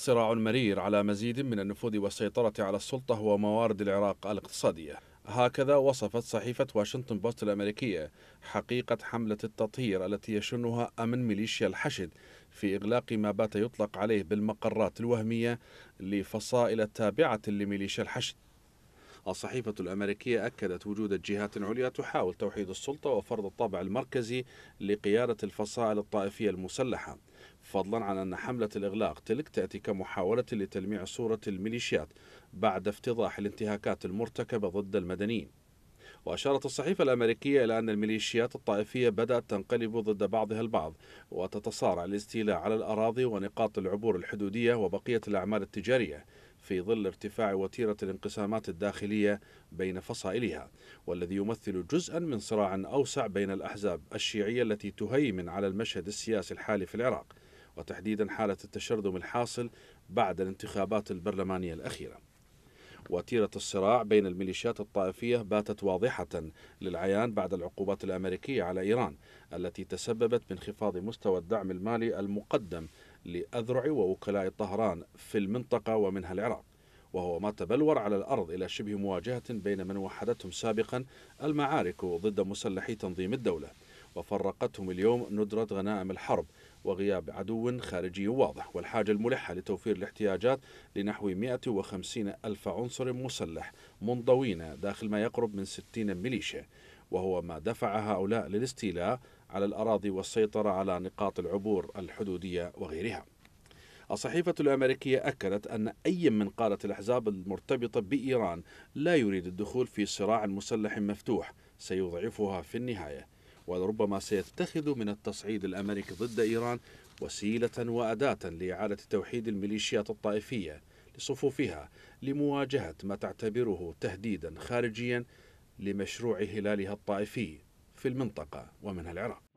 صراع مرير على مزيد من النفوذ والسيطرة على السلطة وموارد العراق الاقتصادية هكذا وصفت صحيفة واشنطن بوست الأمريكية حقيقة حملة التطهير التي يشنها أمن ميليشيا الحشد في إغلاق ما بات يطلق عليه بالمقرات الوهمية لفصائل تابعة لميليشيا الحشد الصحيفة الأمريكية أكدت وجود جهات عليا تحاول توحيد السلطة وفرض الطابع المركزي لقيادة الفصائل الطائفية المسلحة فضلا عن أن حملة الإغلاق تلك تأتي كمحاولة لتلميع صورة الميليشيات بعد افتضاح الانتهاكات المرتكبة ضد المدنيين وأشارت الصحيفة الأمريكية إلى أن الميليشيات الطائفية بدأت تنقلب ضد بعضها البعض وتتصارع الاستيلاء على الأراضي ونقاط العبور الحدودية وبقية الأعمال التجارية في ظل ارتفاع وتيرة الانقسامات الداخلية بين فصائلها والذي يمثل جزءا من صراع أوسع بين الأحزاب الشيعية التي تهيمن على المشهد السياسي الحالي في العراق وتحديدا حالة التشرذم الحاصل بعد الانتخابات البرلمانية الأخيرة وتيرة الصراع بين الميليشيات الطائفية باتت واضحة للعيان بعد العقوبات الأمريكية على إيران التي تسببت بانخفاض مستوى الدعم المالي المقدم لأذرع ووكلاء طهران في المنطقة ومنها العراق وهو ما تبلور على الأرض إلى شبه مواجهة بين من وحدتهم سابقا المعارك ضد مسلحي تنظيم الدولة وفرقتهم اليوم ندرة غنائم الحرب وغياب عدو خارجي واضح والحاجة الملحة لتوفير الاحتياجات لنحو 150 ألف عنصر مسلح منضوين داخل ما يقرب من 60 ميليشيا وهو ما دفع هؤلاء للاستيلاء على الأراضي والسيطرة على نقاط العبور الحدودية وغيرها الصحيفة الأمريكية أكدت أن أي من قادة الأحزاب المرتبطة بإيران لا يريد الدخول في صراع مسلح مفتوح سيضعفها في النهاية ولربما سيتخذ من التصعيد الأمريكي ضد إيران وسيلة وأداة لإعادة توحيد الميليشيات الطائفية لصفوفها لمواجهة ما تعتبره تهديدا خارجيا لمشروع هلالها الطائفي في المنطقة ومنها العراق